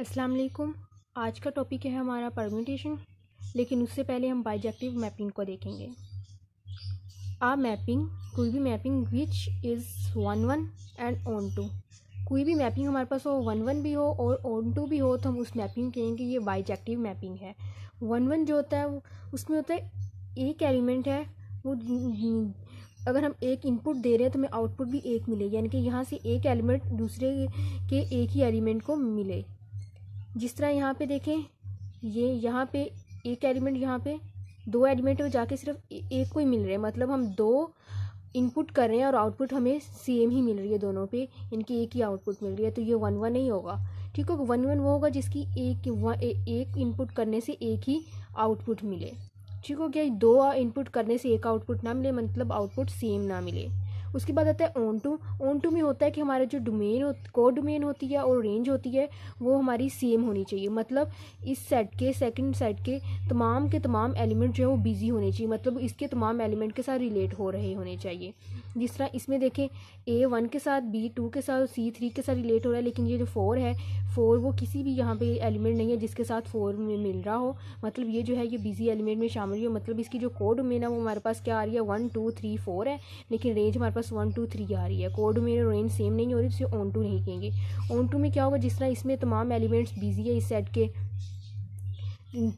अस्सलाम वालेकुम आज का टॉपिक है हमारा परम्यूटेशन लेकिन उससे पहले हम बाइजेक्टिव मैपिंग को देखेंगे आ मैपिंग कोई भी mapping which is one one and onto कोई भी मैपिंग हमारे पास हो वन वन भी हो और ऑन टू भी हो तो हम उस मैपिंग कहेंगे ये बाइजेक्टिव मैपिंग है वन वन जो होता है उसमें होता है एक एलिमेंट है वो अगर हम एक इनपुट दे रहे हैं तो हमें आउटपुट भी एक मिले यानी कि यहाँ से एक एलिमेंट दूसरे के एक ही एलिमेंट को मिले जिस तरह यहाँ पे देखें ये यहाँ पे एक एलिमेंट यहाँ पे दो एलिमेंट में जाके सिर्फ एक को ही मिल रहे हैं मतलब हम दो इनपुट कर रहे हैं और आउटपुट हमें सेम ही मिल रही है दोनों पे इनकी एक ही आउटपुट मिल रही है तो ये वन वन नहीं होगा ठीक होगा वन वन वो होगा जिसकी एक वन, एक इनपुट करने से एक ही आउटपुट मिले ठीक हो गया दो इनपुट करने से एक आउटपुट ना मिले मतलब आउटपुट सेम ना मिले उसके बाद आता है ओन टू ओन टू में होता है कि हमारा जो डोमेन कोड डोमेन होती है और रेंज होती है वो हमारी सेम होनी चाहिए मतलब इस सेट के सेकंड सेट के तमाम के तमाम एलिमेंट जो है वो बिज़ी होने चाहिए मतलब इसके तमाम एलिमेंट के साथ रिलेट हो रहे होने चाहिए जिस तरह इसमें देखें ए वन के साथ बी टू के साथ सी थ्री के साथ रिलेट हो रहा है लेकिन ये जो फोर है फोर वो किसी भी यहाँ पे एलिमेंट नहीं है जिसके साथ फोर में मिल रहा हो मतलब ये जो है ये बिजी एलिमेंट में शामिल हो मतलब इसकी जो कोड डोमेन है वो हमारे पास क्या आ रही है वन टू थ्री फोर है लेकिन रेंज हमारे पास प्लस वन टू थ्री आ रही है कोड में रेंज सेम नहीं हो रही तो इसे ऑन टू नहीं कहेंगे ऑन टू में क्या होगा जिस तरह इसमें तमाम एलिमेंट्स बिजी है इस सेट के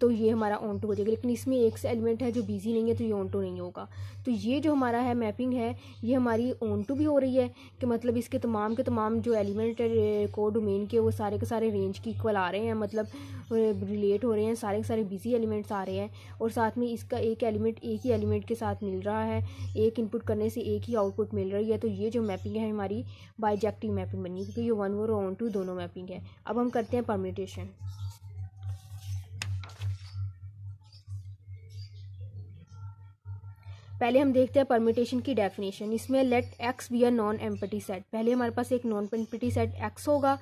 तो ये हमारा ऑन टू हो जाएगा लेकिन इसमें एक से एलिमेंट है जो बिजी नहीं है तो ये ऑन टू नहीं होगा तो ये जो हमारा है मैपिंग है ये हमारी ऑन टू भी हो रही है कि मतलब इसके तमाम के तमाम जो एलिमेंट है को डोमेन के वो सारे के सारे रेंज के इक्वल आ रहे हैं मतलब रिलेट हो रहे हैं सारे के सारे बिजी एलिमेंट्स आ रहे हैं और साथ में इसका एक एलिमेंट एक ही एलिमेंट के साथ मिल रहा है एक इनपुट करने से एक ही आउटपुट मिल रही है तो ये जो मैपिंग है हमारी बाइजेक्टिव मैपिंग बनी क्योंकि ये वन और ऑन टू दोनों मैपिंग है अब हम करते हैं परम्यूटेशन पहले हम देखते हैं परमिटेशन की डेफिनेशन इसमें let X be a non empty set पहले हमारे पास एक नॉन एम्पटी सेट एक्स होगा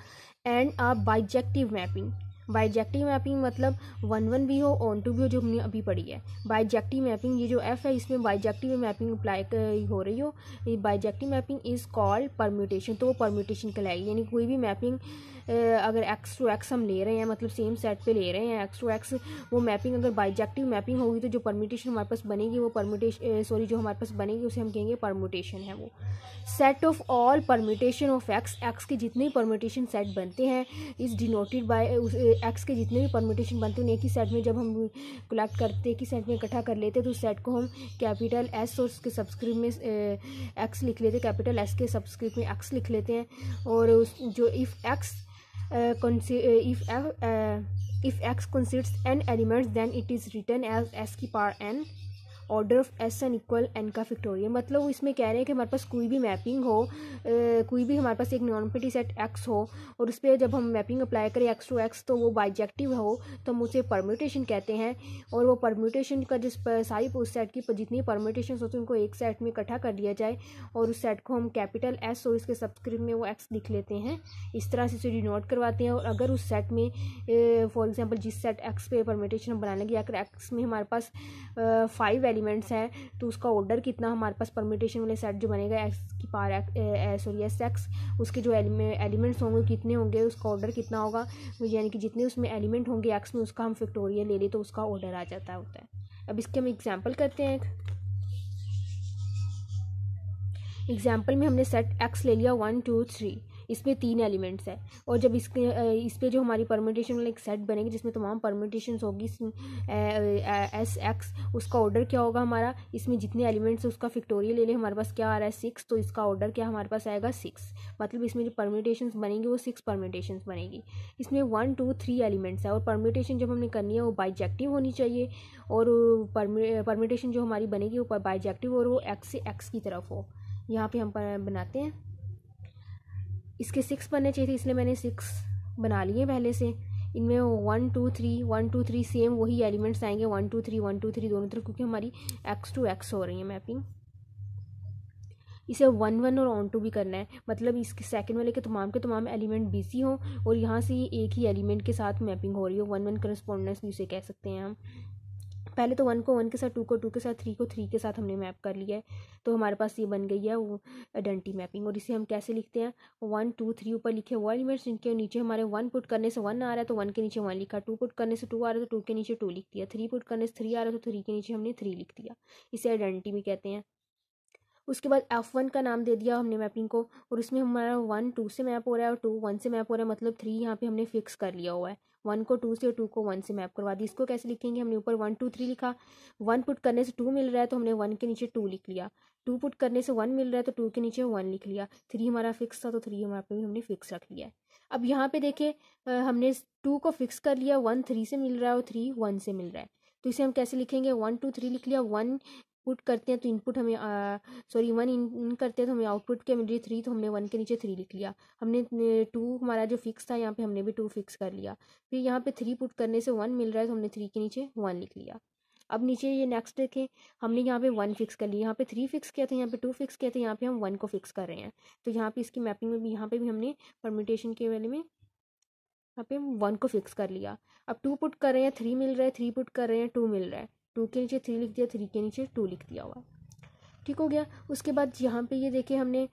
and a bijective mapping bijective mapping मतलब वन वन भी हो ऑन टू भी हो जो हमने अभी पढ़ी है बाइजेक्टिव मैपिंग ये जो एफ है इसमें बाइजेक्टिव मैपिंग अप्लाई हो रही हो bijective mapping is called permutation तो वो परम्यूटेशन कहलाएगी यानी कोई भी मैपिंग अगर एक्स टू एक्स हम ले रहे हैं मतलब सेम सेट पे ले रहे हैं एक्स टू एक्स वो मैपिंग अगर बाइजेक्टिव मैपिंग होगी तो जो परमिटेशन हमारे पास बनेगी वो परमिटेशन सॉरी जो हमारे पास बनेगी उसे हम कहेंगे परमिटेशन है वो set of all permutation of X X के जितने भी परमिटेशन सेट बनते हैं इज़ डिनोटेड बाय एक्स के जितने भी परमिटेशन बनते हैं एक ही सेट में जब हम कलेक्ट करते एक ही सेट में इकट्ठा कर लेते हैं तो उस सेट को हम कैपिटल एस और उसके सब्सक्रिप्ट में एक्स लिख लेते हैं कैपिटल एस के सब्सक्रिप्ट में एक्स लिख लेते हैं और उस जो if X Uh, uh, if uh, if x consists n elements then it is written as ASCII par n order of S n equal n का फैक्टोरियल मतलब वो इसमें कह रहे हैं कि हमारे पास कोई भी मैपिंग हो कोई भी हमारे पास एक नॉनपिटी सेट एक्स हो और उस पर जब हम मैपिंग अप्लाई करें एक्स टू एक्स तो वो बाइजेक्टिव हो तो हम उसे परम्यूटेशन कहते हैं और वो परम्यूटेशन का जिस पर सारी उस सेट की जितनी परम्यूटेशन होती है उनको एक सेट में इकट्ठा कर दिया जाए और उस सेट को हम कैपिटल एस और इसके सब्सक्रिप्ट में वो एक्स लिख लेते हैं इस तरह से उसे डिनोट करवाते हैं और अगर उस सेट में फॉर एग्जाम्पल जिस सेट एक्स पे परम्यूटेशन हम बनाने लगे या एक्स में हमारे पास फाइव एलिमेंट्स हैं तो उसका ऑर्डर कितना हमारे पास परमिटेशन वाले सेट जो बनेगा एक्स की पार सॉरी एस एक्स उसके जो एलिमेंट्स होंगे कितने होंगे उसका ऑर्डर कितना होगा यानी कि जितने उसमें एलिमेंट होंगे एक्स में उसका हम फैक्टोरियल ले लें तो उसका ऑर्डर आ जाता होता है अब इसके हम एग्जाम्पल करते हैं एग्जाम्पल में हमने सेट एक्स ले लिया वन टू थ्री इसमें तीन एलिमेंट्स है और जब इसके इस पर जो हमारी परमिटेशन वाला एक सेट बनेगी जिसमें तमाम परमिटेशन होगी एस एक्स उसका ऑर्डर क्या होगा हमारा इसमें जितने एलिमेंट्स है उसका फिक्टोरियल ले लें हमारे पास क्या आ रहा है सिक्स तो इसका ऑर्डर क्या हमारे पास आएगा सिक्स मतलब इसमें जो परमिटेशन बनेंगी वो सिक्स परमिटेशन बनेगी इसमें वन टू थ्री एलिमेंट्स है और परमिटेशन जब हमने करनी है वो बाइजेक्टिव होनी चाहिए और परमिटेशन जो हमारी बनेगी वो बाइजेक्टिव और वो एक्स से एक्स की तरफ हो यहाँ पे हम बनाते हैं इसके सिक्स बनने चाहिए थे इसलिए मैंने सिक्स बना लिए पहले से इनमें one two three one two three same वही एलिमेंट्स आएंगे one two three one two three दोनों तरफ क्योंकि हमारी एक्स टू एक्स हो रही है मैपिंग इसे वन वन और ऑन टू भी करना है मतलब इसके सेकंड वाले के तमाम के तमाम एलिमेंट बिजी हों और यहाँ से एक ही एलिमेंट के साथ मैपिंग हो रही हो वन वन करस्पॉन्डेंस भी उसे कह सकते हैं हम पहले तो वन को वन के साथ टू को टू के साथ थ्री को थ्री के साथ हमने मैप कर लिया है तो हमारे पास ये बन गई है वो आइडेंटिटी मैपिंग और इसे हम कैसे लिखते हैं वन टू थ्री ऊपर लिखे हुआ एलिमेंट्स जिनके नीचे हमारे वन पुट करने से वन आ रहा है तो वन के नीचे वन लिखा टू पुट करने से टू आ रहा है तो टू के नीचे टू लिख दिया थ्री पुट करने से थ्री आ रहा है तो थ्री के नीचे हमने थ्री लिख दिया इसे आइडेंटिटी भी कहते हैं उसके बाद एफ वन का नाम दे दिया हमने मैपिंग को और उसमें हमारा वन टू से मैप हो रहा है और टू वन से मैप हो रहा है मतलब थ्री यहाँ पे हमने फिक्स कर लिया हुआ है वन को टू से और टू को वन से मैप करवा दी इसको कैसे लिखेंगे हमने ऊपर वन टू थ्री लिखा वन पुट करने से टू मिल रहा है तो हमने वन के नीचे टू लिख लिया टू पुट करने से वन मिल रहा है तो टू के नीचे वन लिख लिया थ्री हमारा फिक्स था तो थ्री हमारा पे भी हमने फिक्स रख लिया अब यहाँ पे देखे हमने टू को फिक्स कर लिया वन थ्री से मिल रहा है और थ्री वन से मिल रहा है तो इसे हम कैसे लिखेंगे वन टू थ्री लिख लिया वन पुट करते हैं तो इनपुट हमें सॉरी वन इन करते हैं तो हमें आउटपुट के मिल रही थ्री तो हमने वन के नीचे थ्री लिख लिया हमने टू हमारा जो फिक्स था यहाँ पे हमने भी टू फिक्स कर लिया फिर यहाँ पे थ्री पुट करने से वन मिल रहा है तो हमने थ्री के नीचे वन लिख लिया अब नीचे ये नेक्स्ट देखें हमने यहाँ पे वन फिक्स कर लिया यहाँ पे थ्री फिक्स किया था यहाँ पे टू फिक्स किया था यहाँ पे हम वन को फिक्स कर रहे हैं तो यहाँ पे इसकी मैपिंग में भी यहाँ पे भी हमने परमिटेशन के वाले में यहाँ पे वन को फिक्स कर लिया अब टू पुट कर रहे हैं थ्री मिल रहा है थ्री पुट कर रहे हैं टू मिल रहा है टू के नीचे थ्री लिख दिया थ्री के नीचे टू लिख दिया हुआ ठीक हो गया उसके बाद यहाँ पे ये देखिए हमने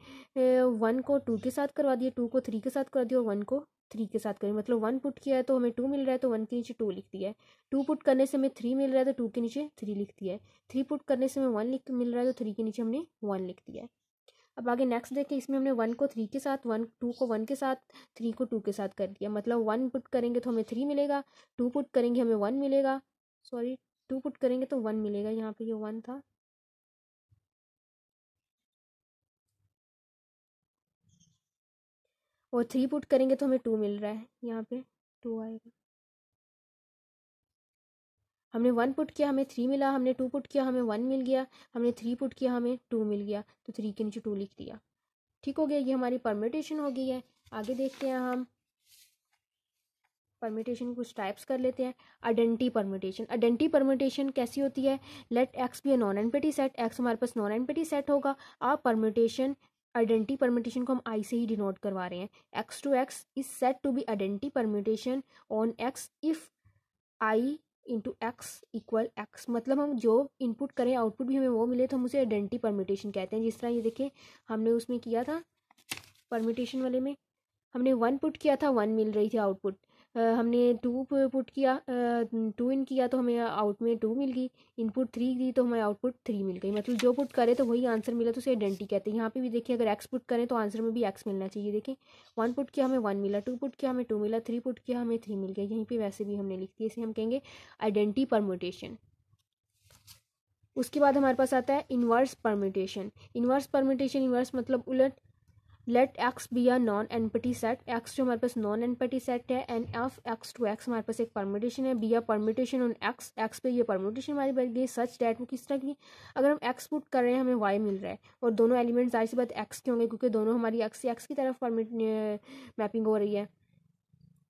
वन को टू के साथ करवा दिया टू को थ्री के साथ करवा दिया और वन को थ्री के साथ करें मतलब वन पुट किया है तो हमें टू मिल रहा है तो वन के नीचे टू लिख दिया है टू पुट करने से हमें थ्री मिल रहा है तो टू के नीचे थ्री लिख दिया है थ्री पुट करने से हमें वन लिख मिल रहा है तो थ्री के नीचे हमने वन लिख दिया है अब आगे नेक्स्ट देखें इसमें हमने वन को थ्री के साथ वन टू को वन के साथ थ्री को टू के साथ कर दिया मतलब वन पुट करेंगे तो हमें थ्री मिलेगा टू पुट करेंगे हमें वन मिलेगा सॉरी टू पुट करेंगे तो वन मिलेगा यहाँ पे ये वन था और थ्री पुट करेंगे तो हमें टू मिल रहा है यहाँ पे टू आएगा हमने वन पुट किया हमें थ्री मिला हमने टू पुट किया हमें वन मिल गया हमने थ्री पुट किया हमें टू मिल गया तो थ्री के नीचे टू लिख दिया ठीक हो गया ये हमारी परमिटेशन हो गई है आगे देखते हैं हम परमिटेशन कुछ टाइप्स कर लेते हैं आइडेंटी परमिटेशन आइडेंटी परमिटेशन कैसी होती है let X be a non empty set X हमारे पास नॉन एनपेटी सेट होगा आप परमिटेशन आइडेंटी परमिटेशन को हम आई से ही डिनोट करवा रहे हैं X to X is said to be identity permutation on X if I into X equal X मतलब हम जो इनपुट करें आउटपुट भी हमें वो मिले तो हम उसे आइडेंटी परमिटेशन कहते हैं जिस तरह ये देखें हमने उसमें किया था परमिटेशन वाले में हमने वन पुट किया था वन मिल रही थी आउटपुट हमने टू पुट किया टू इन किया तो हमें आउट में टू मिल गई इनपुट थ्री दी तो हमें आउटपुट थ्री मिल गई मतलब जो पुट करें तो वही आंसर मिला तो उसे आइडेंटी कहते हैं यहाँ पे भी देखिए अगर एक्स पुट करें तो आंसर में भी एक्स मिलना चाहिए देखें वन पुट किया हमें वन मिला टू पुट किया हमें टू मिला थ्री पुट किया हमें थ्री मिल गया यहीं पर वैसे भी हमने लिख दिया इसे हम कहेंगे आइडेंटी परमोटेशन उसके बाद हमारे पास आता है inverse permutation inverse permutation inverse मतलब उलट let X be are non empty set X जो हमारे पास नॉन एनपटी सेट है and F X to X हमारे पास एक परमिटेशन है be are permutation on X X पे ये परमिटेशन हमारी बन गई सच डेट वो किस तरह की अगर हम एक्स पुट कर रहे हैं हमें वाई मिल रहा है और दोनों एलिमेंट जाहिर सी बात एक्स के होंगे क्योंकि दोनों हमारी एक्स से एक्स की तरफ परमिट मैपिंग हो रही है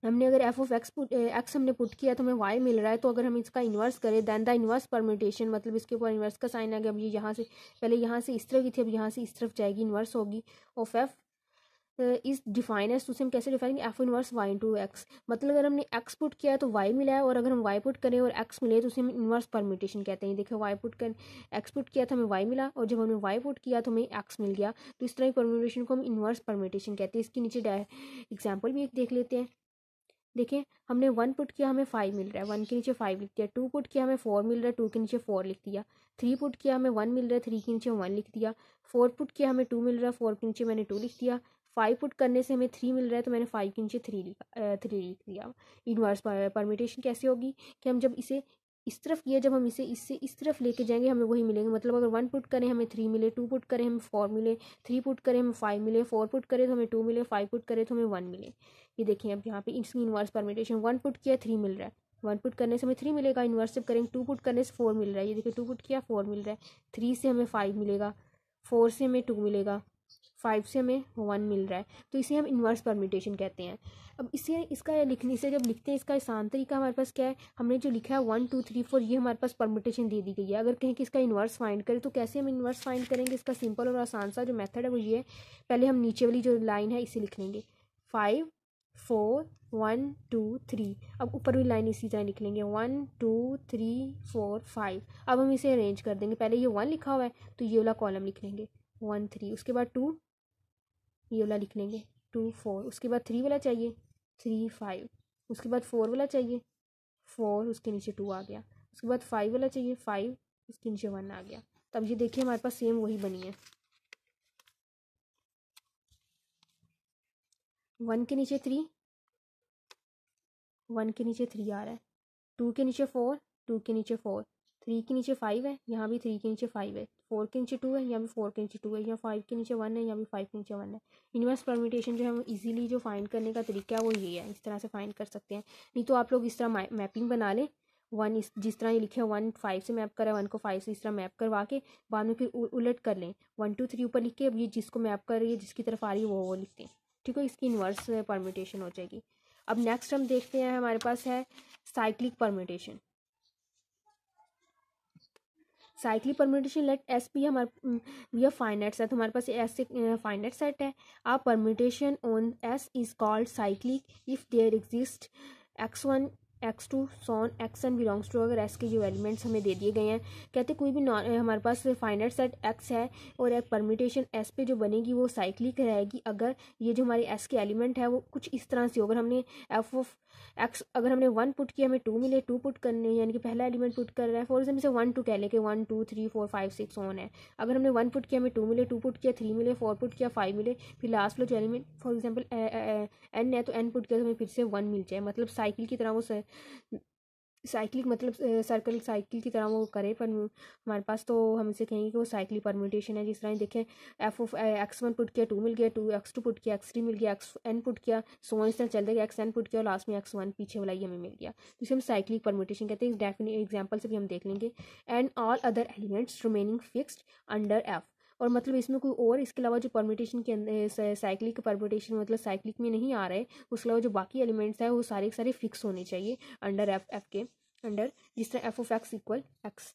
हमने अगर एफ ऑफ एक्स एक्स हमने पुट किया तो हमें वाई मिल रहा है तो अगर हम इसका इन्वर्स करें दैन द इन्वर्स परमिटेशन मतलब इसके ऊपर इन्वर्स का साइन आ गया अब ये यहाँ से पहले यहाँ से इस तरफ की थी अब यहाँ से इस तरफ जाएगी इन्वर्स होगी ऑफ एफ इस है उसे हम कैसे define F inverse Y into X मतलब अगर हमने एक्स पुट किया है तो वाई मिला है और अगर हम वाई पुट करें और एक्स मिले तो उसे हम इनवर्स परमिटेशन कहते हैं देखो वाई पुट कर एक्स पुट किया था हमें वाई मिला और जब हमने वाई पुट किया तो हमें एक्स मिल गया तो इस तरह की परमिटेशन को हम इनवर्स परमिटेशन कहते हैं इसके नीचे एग्जाम्पल भी एक देख लेते हैं देखें हमने वन पुट किया हमें फाइव मिल रहा है वन के नीचे फाइव लिख दिया टू पुट किया हमें फोर मिल रहा है टू के नीचे फोर लिख दिया थ्री पुट किया हमें वन मिल रहा है थ्री के नीचे वन लिख दिया फोर पुट किया हमें टू मिल रहा है फोर के नीचे मैंने टू लिख दिया फाइव पुट करने से हमें थ्री मिल रहा है तो मैंने फाइव के नीचे थ्री लिखा थ्री लिख दिया इनवर्स परमिटेशन कैसे होगी कि हम जब इसे इस तरफ किया जब हम इसे इससे इस तरफ लेके जाएंगे हमें वही मिलेंगे मतलब अगर वन पुट करें हमें थ्री मिले टू पुट करें हमें फोर मिले थ्री पुट करें हमें फाइव मिले फोर पुट करें तो हमें टू मिले फाइव पुट करें तो हमें वन मिले ये देखिए अब यहाँ पे इसकी इन्वर्स परमिटेशन वन पुट किया थ्री मिल रहा है वन पुट करने से हमें थ्री मिलेगा इन्वर्स जब करेंगे टू पुट करने से फोर मिल रहा है ये देखिए टू पुट किया फोर मिल रहा है थ्री से हमें फाइव मिलेगा फोर से हमें टू मिलेगा फाइव से हमें वन मिल रहा है तो इसे हम इन्वर्स परम्यूटेशन कहते हैं अब इसे इसका लिखने से जब लिखते हैं इसका आसान तरीका हमारे पास क्या है हमने जो लिखा है वन टू थ्री फोर ये हमारे पास परमिटेशन दे दी गई है अगर कहें कि इसका इन्वर्स फाइंड करें तो कैसे हम इन्वर्स फाइंड करेंगे इसका सिंपल और आसान सा जो मेथड है वो ये है पहले हम नीचे वाली जो लाइन है इसे लिख लेंगे five four one two three अब ऊपर भी लाइन इसी तरह लिख लेंगे one two three four five अब हम इसे अरेंज कर देंगे पहले ये वन लिखा हुआ है तो ये वाला कॉलम लिख लेंगे वन थ्री उसके बाद टू ये वाला लिख लेंगे टू फोर उसके बाद थ्री वाला चाहिए थ्री फाइव उसके बाद फोर वाला चाहिए फोर उसके नीचे टू आ गया उसके बाद फाइव वाला चाहिए फाइव उसके नीचे वन आ गया तब तो ये देखिए हमारे पास सेम वही बनी है वन के नीचे थ्री वन के नीचे थ्री आ रहा है टू के नीचे फोर टू के नीचे फोर थ्री के नीचे फाइव है यहाँ भी थ्री के नीचे फाइव है फोर के नीचे टू है यहाँ भी फोर के नीचे टू है यहाँ फाइव के नीचे वन है यहाँ भी फाइव के नीचे वन है इनवर्स परमिटेशन जो है वो इजीली जो फाइंड करने का तरीका है वो ये है इस तरह से फाइंड कर सकते हैं नहीं तो आप लोग इस तरह मैपिंग बना लें वन इस जिस तरह ये लिखे वन फाइव से मैप करा वन को फाइव से इस तरह मैप करवा के बाद में फिर उलट कर लें वन टू थ्री ऊपर लिख के अब ये जिसको मैप कर रही है जिसकी तरफ आ रही है वो वो लिखते हैं ठीक है इसकी इन्वर्स परमिटेशन हो जाएगी अब नेक्स्ट हम देखते हैं हमारे पास है cyclic permutation cyclic permutation let S be हमारे यह फाइनेट सेट हमारे पास एस फाइनेट सेट है a permutation on S is called cyclic if there exist X one X two so on X n belongs to अगर एक्स के जो elements हमें दे दिए गए हैं कहते कोई भी नॉन हमारे पास फाइनल सेट एक्स है और एक परमिटेशन एस पे जो बनेगी वो साइक्लिक रहेगी अगर ये जो हमारे एस के एलिमेंट है वो कुछ इस तरह से हो अगर हमने एफ ऑफ एक्स अगर हमने वन पुट किया हमें टू मिले टू पुट करने यानी कि पहला एलिमेंट पुट कर रहा है फॉर एग्जाम्पल से वन टू कह लेके one two three four five six on है अगर हमने वन पुट किया हमें टू मिले टू पुट किया थ्री मिले फोर पुट किया फाइव मिले फिर लास्ट वाला जो एलिमेंट फॉर एग्जाम्पल एन है तो एन पुट किया तो हमें फिर से वन मिल जाए मतलब साइकिल की तरह वो साइक्लिक मतलब सर्कल साइकिल की तरह वो करे पर हमारे पास तो हम इसे कहेंगे कि वो साइकिल परम्यूटेशन है जिस तरह देखें F of X one put किया टू मिल गया टू एक्स टू पुट किया एक्स थ्री मिल गया एक्स एन पुट किया सो इस तरह चलते एक्स एन पुट किया और लास्ट में एक्स वन पीछे वाला ही हमें मिल गया तो इसे हम साइक्लिक परम्यूटेशन कहते हैं डेफिनेट एग्जाम्पल से भी हम देख लेंगे and all other elements remaining fixed under F और मतलब इसमें कोई और इसके अलावा जो परमिटेशन के साइक्लिक परमिटेशन मतलब साइक्लिक में नहीं आ रहे उसके अलावा जो बाकी एलिमेंट्स हैं वो सारे के सारे फिक्स होने चाहिए अंडर एफ एफ के अंडर जिस तरह F of X equal X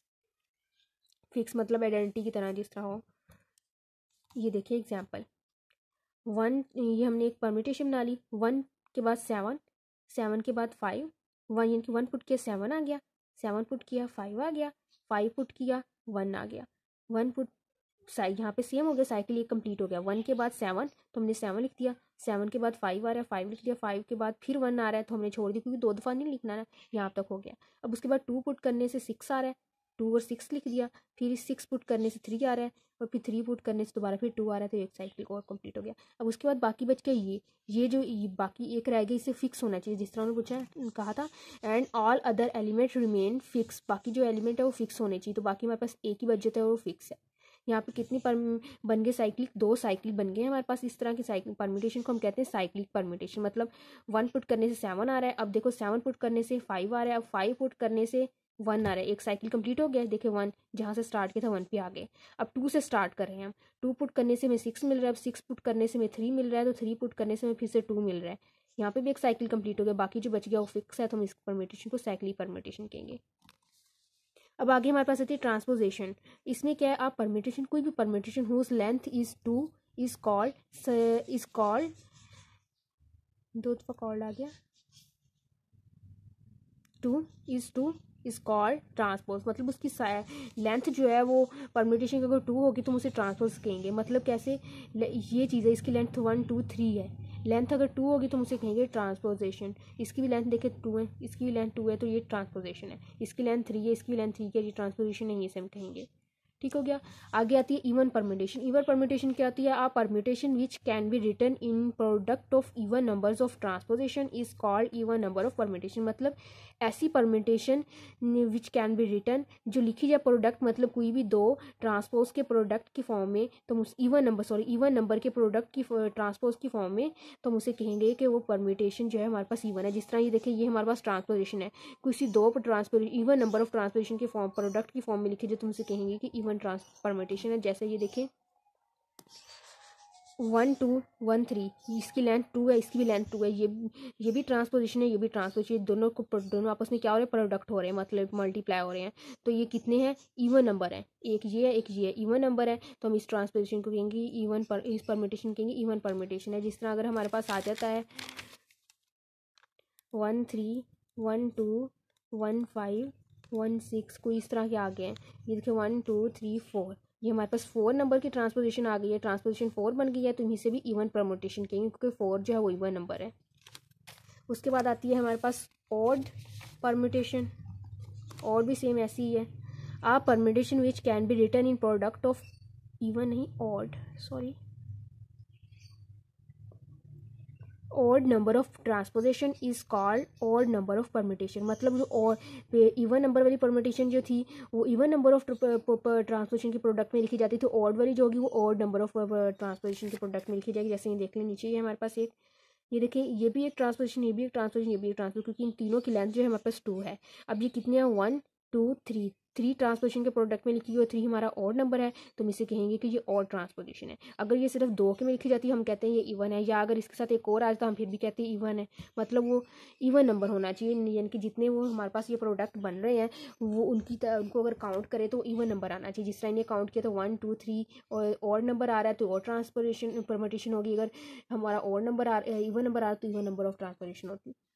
fix मतलब आइडेंटिटी की तरह जिस तरह हो ये देखिए एग्जाम्पल वन ये हमने एक परमिटेशन बना ली वन के बाद सेवन सेवन के बाद फाइव वन यानी कि वन पुट किया सेवन आ गया सेवन पुट किया फाइव आ गया फाइव पुट किया वन आ गया वन पुट यहाँ पे सेम हो गया साइकिल ये कंप्लीट हो गया वन के बाद सेवन तो हमने सेवन लिख दिया सेवन के बाद फाइव आ रहा है फाइव लिख दिया फाइव के बाद फिर वन आ रहा है तो हमने छोड़ दिया क्योंकि दो दफ़ा नहीं लिखना है यहाँ तक हो गया अब उसके बाद टू पुट करने से सिक्स आ रहा है टू और सिक्स लिख दिया फिर सिक्स पुट करने से थ्री आ रहा है और फिर थ्री पुट करने से दोबारा फिर टू आ रहा है तो एक साइकिल और कंप्लीट हो गया अब उसके बाद बाकी बच गया ये ये जो ये बाकी एक रह गई इसे फिक्स होना चाहिए जिस तरह उन्होंने पूछा कहा था and all other element remain fix बाकी जो एलिमेंट है वो फिक्स होने चाहिए तो बाकी हमारे पास एक ही बजट है वो फिक्स है यहाँ पे कितनी पर बन गए साइक्लिक दो साइक्लिक बन गए हमारे पास इस तरह की साइक्लिक परमिटेशन को हम कहते हैं साइक्लिक परमिटेशन मतलब वन पुट करने से सेवन आ रहा है अब देखो सेवन पुट करने से फाइव आ रहा है अब फाइव पुट करने से वन आ रहा है एक साइकिल कंप्लीट हो गया देखिए वन जहाँ से स्टार्ट किया था वन पे आ गए अब टू से स्टार्ट कर रहे हैं हम टू पुट करने से हमें सिक्स मिल रहा है अब सिक्स पुट करने से हमें थ्री मिल रहा है तो थ्री पुट करने से हमें फिर से टू मिल रहा है यहाँ पे भी एक साइकिल कंप्लीट हो गया बाकी जो बच गया वो फिक्स है तो हम इस परमिटेशन को साइकिल परमिटेशन कहेंगे अब आगे हमारे पास आती है ट्रांसपोजेशन इसमें क्या है आप परमिटेशन कोई भी permutation whose length is two is called is called दो दफा तो कॉल्ड आ गया two is two is called transpose मतलब उसकी लेंथ जो है वो परमिटेशन की अगर टू होगी तो हम उसे ट्रांसपोज कहेंगे मतलब कैसे ये चीज़ है इसकी लेंथ वन टू थ्री है लेंथ अगर टू होगी तो हम उसे कहेंगे ट्रांसपोजेशन इसकी भी लेंथ देखें टू है इसकी भी लेंथ टू है तो ये ट्रांसपोजेशन है इसकी लेंथ थ्री है इसकी लेंथ थ्री है ये ट्रांसपोजेशन नहीं है इसे हम कहेंगे ठीक हो गया आगे आती है इवन परम्यूटेशन इवन परम्यूटेशन क्या आती है a permutation which can be written in product of even numbers of transposition is called even number of permutation मतलब ऐसी permutation which can be written जो लिखी जाए प्रोडक्ट मतलब कोई भी दो ट्रांसपोज के प्रोडक्ट की फॉर्म में तो हम उस even number sorry even number के प्रोडक्ट की ट्रांसपोज की फॉर्म में तो हम उसे कहेंगे कि वो परमिटेशन जो है हमारे पास इवन है जिस तरह ये देखें ये हमारे पास ट्रांसपोजेशन है किसी दो transpose even number of transposition के फॉर्म प्रोडक्ट की फॉर्म में लिखी जाए तो हम उसे कहेंगे कि इवन ट्रांस परमिटेशन है जैसे ये देखें वन टू वन थ्री इसकी लेंथ टू है इसकी भी लेंथ टू है ये ये भी ट्रांसपोजिशन है ये भी ट्रांसपोजिशन दोनों को दोनों आपस में क्या हो रहे हैं प्रोडक्ट हो रहे हैं मतलब मल्टीप्लाई हो रहे हैं तो ये कितने हैं ईवन नंबर है एक ये है एक ये है ईवन नंबर है तो हम इस ट्रांसपोजिशन को कहेंगे ईवन पर इस परमिटेशन कहेंगे ईवन परमिटेशन है जिस तरह अगर हमारे पास आ जाता है one three one two one five one six कोई इस तरह के आ गए हैं ये देखिए वन टू थ्री फोर ये हमारे पास फोर नंबर की ट्रांसपोजिशन आ गई है ट्रांसपोजिशन फोर बन गई है तो इन्हीं से भी इवन परमोटेशन कहेंगे क्योंकि फोर जो है वो इवन नंबर है उसके बाद आती है हमारे पास ऑड परमोटेशन और भी सेम ऐसी ही है a permutation which can be written in product of even नहीं odd sorry odd number of transposition is called odd number of permutation मतलब जो और इवन नंबर वाली परमिटेशन जो थी वो इवन नंबर ऑफ ट्रांसपोजेशन के प्रोडक्ट में लिखी जाती थी ओड तो वाली जो होगी वो ओड नंबर ऑफ ट्रांसपोजेशन के प्रोडक्ट में लिखी जाएगी जैसे ये देख लें नीचे ये हमारे पास एक ये देखिए ये भी एक ट्रांसपोजेशन ये भी एक ट्रांसपोजेशन ये भी एक ट्रांसपोजेशन क्योंकि इन तीनों की लेंथ जो है हमारे पास टू है अब ये कितने हैं one two three three transposition के प्रोडक्ट में लिखी हुई थ्री हमारा और नंबर है तो हम इसे कहेंगे कि ये और ट्रांसपोजिशन है अगर ये सिर्फ दो के में लिखी जाती है हम कहते हैं ये इवन है या अगर इसके साथ एक और आ जाता हम फिर भी कहते हैं इवन है मतलब वो इवन नंबर होना चाहिए यानी कि जितने वो हमारे पास ये प्रोडक्ट बन रहे हैं वो उनकी उनको अगर काउंट करें तो इवन नंबर आना चाहिए जिस टाइम ये काउंट किया तो वन टू थ्री और और नंबर आ रहा है तो और ट्रांसपोजिशन परमोटेशन होगी अगर हमारा और नंबर आ इवन नंबर आ रहा है तो इवन नंबर ऑफ ट्रांसपोजिशन होती है